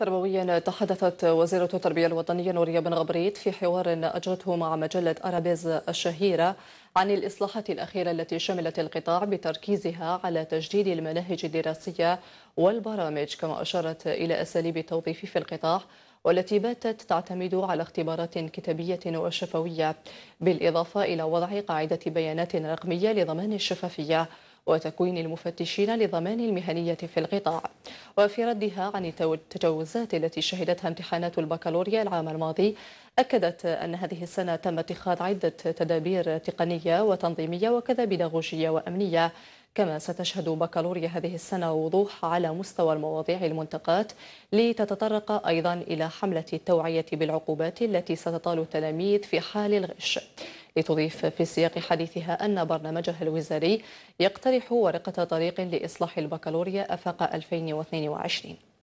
تربويا تحدثت وزيرة التربية الوطنية نورية بن غبريت في حوار أجرته مع مجلة أرابيز الشهيرة عن الإصلاحات الأخيرة التي شملت القطاع بتركيزها على تجديد المناهج الدراسية والبرامج كما أشارت إلى أساليب التوظيف في القطاع والتي باتت تعتمد على اختبارات كتابية وشفوية بالإضافة إلى وضع قاعدة بيانات رقمية لضمان الشفافية وتكوين المفتشين لضمان المهنية في القطاع وفي ردها عن التجاوزات التي شهدتها امتحانات البكالوريا العام الماضي أكدت أن هذه السنة تم اتخاذ عدة تدابير تقنية وتنظيمية وكذا بيداغوجية وأمنية كما ستشهد بكالوريا هذه السنة وضوح على مستوى المواضيع المنتقاة لتتطرق أيضا إلى حملة التوعية بالعقوبات التي ستطال التلاميذ في حال الغش لتضيف في سياق حديثها أن برنامجها الوزاري يقترح ورقة طريق لإصلاح البكالوريا أفاق 2022